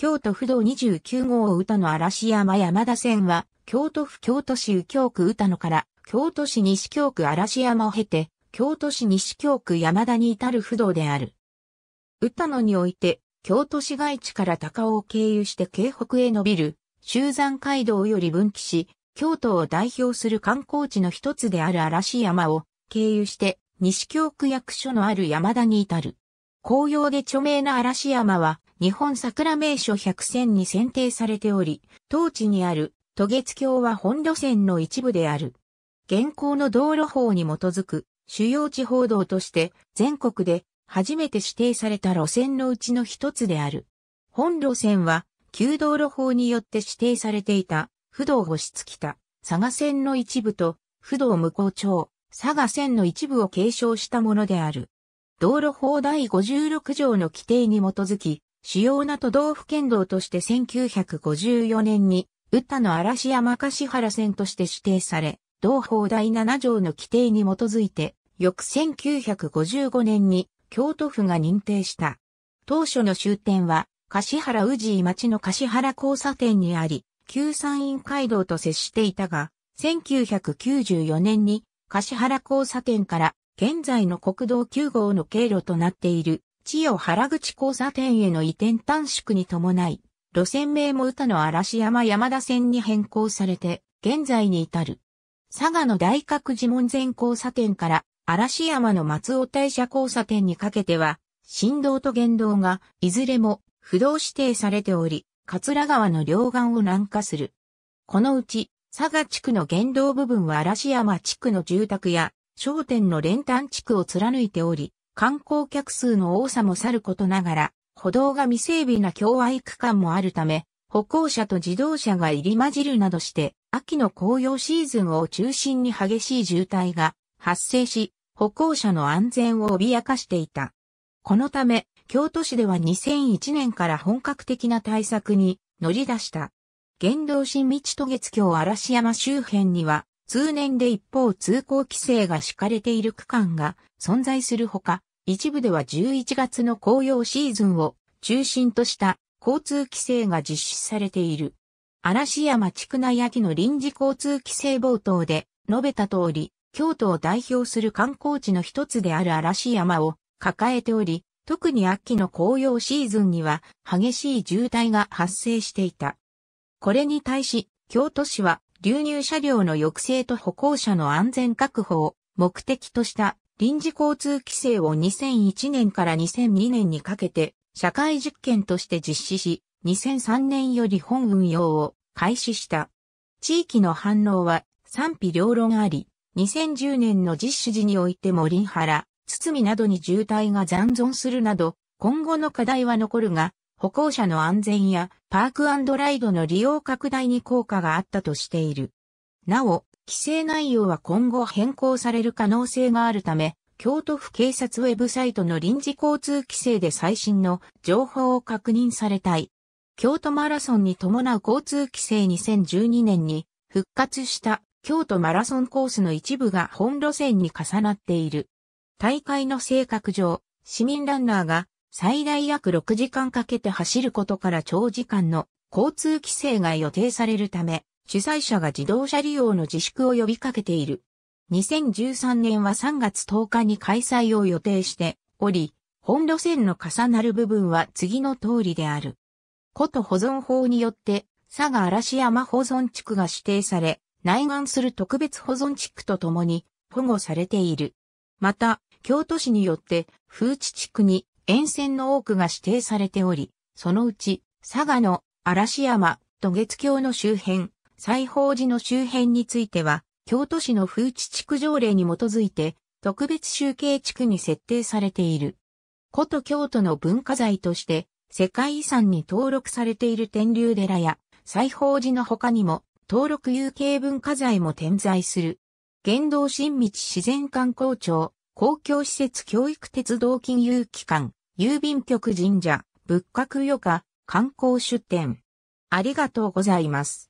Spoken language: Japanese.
京都府道29号歌の嵐山山田線は、京都府京都市右京区歌野から、京都市西京区嵐山を経て、京都市西京区山田に至る府道である。歌野において、京都市街地から高尾を経由して京北へ伸びる、集山街道より分岐し、京都を代表する観光地の一つである嵐山を経由して、西京区役所のある山田に至る。紅葉で著名な嵐山は、日本桜名所百選に選定されており、当地にある渡月橋は本路線の一部である。現行の道路法に基づく主要地方道として全国で初めて指定された路線のうちの一つである。本路線は旧道路法によって指定されていた不動星月田、佐賀線の一部と不動無効町、佐賀線の一部を継承したものである。道路法第56条の規定に基づき、主要な都道府県道として1954年に、宇多の嵐山柏原線として指定され、同法第7条の規定に基づいて、翌1955年に京都府が認定した。当初の終点は、柏原宇治井町の柏原交差点にあり、旧山陰街道と接していたが、1994年に柏原交差点から現在の国道9号の経路となっている千代原口交差点への移転短縮に伴い、路線名も歌の嵐山山田線に変更されて、現在に至る。佐賀の大角寺門前交差点から嵐山の松尾大社交差点にかけては、振動と言動がいずれも不動指定されており、桂川の両岸を南下する。このうち、佐賀地区の言動部分は嵐山地区の住宅や商店の練炭地区を貫いており、観光客数の多さもさることながら、歩道が未整備な境外区間もあるため、歩行者と自動車が入り混じるなどして、秋の紅葉シーズンを中心に激しい渋滞が発生し、歩行者の安全を脅かしていた。このため、京都市では2001年から本格的な対策に乗り出した。原動新道渡月橋嵐山周辺には、通年で一方通行規制が敷かれている区間が存在するほか、一部では11月の紅葉シーズンを中心とした交通規制が実施されている。嵐山地区内秋の臨時交通規制冒頭で述べた通り、京都を代表する観光地の一つである嵐山を抱えており、特に秋の紅葉シーズンには激しい渋滞が発生していた。これに対し、京都市は流入車両の抑制と歩行者の安全確保を目的とした臨時交通規制を2001年から2002年にかけて社会実験として実施し、2003年より本運用を開始した。地域の反応は賛否両論あり、2010年の実施時においても林原、堤などに渋滞が残存するなど、今後の課題は残るが、歩行者の安全やパークライドの利用拡大に効果があったとしている。なお、規制内容は今後変更される可能性があるため、京都府警察ウェブサイトの臨時交通規制で最新の情報を確認されたい。京都マラソンに伴う交通規制2012年に復活した京都マラソンコースの一部が本路線に重なっている。大会の性格上、市民ランナーが最大約6時間かけて走ることから長時間の交通規制が予定されるため、主催者が自動車利用の自粛を呼びかけている。2013年は3月10日に開催を予定しており、本路線の重なる部分は次の通りである。古都保存法によって、佐賀嵐山保存地区が指定され、内岸する特別保存地区とともに保護されている。また、京都市によって、風地地区に沿線の多くが指定されており、そのうち、佐賀の嵐山、渡月橋の周辺、西宝寺の周辺については、京都市の風地地区条例に基づいて、特別集計地区に設定されている。古都京都の文化財として、世界遺産に登録されている天竜寺や、西宝寺の他にも、登録有形文化財も点在する。言動新道自然観光庁、公共施設教育鉄道金融機関、郵便局神社、仏閣余暇、観光出店。ありがとうございます。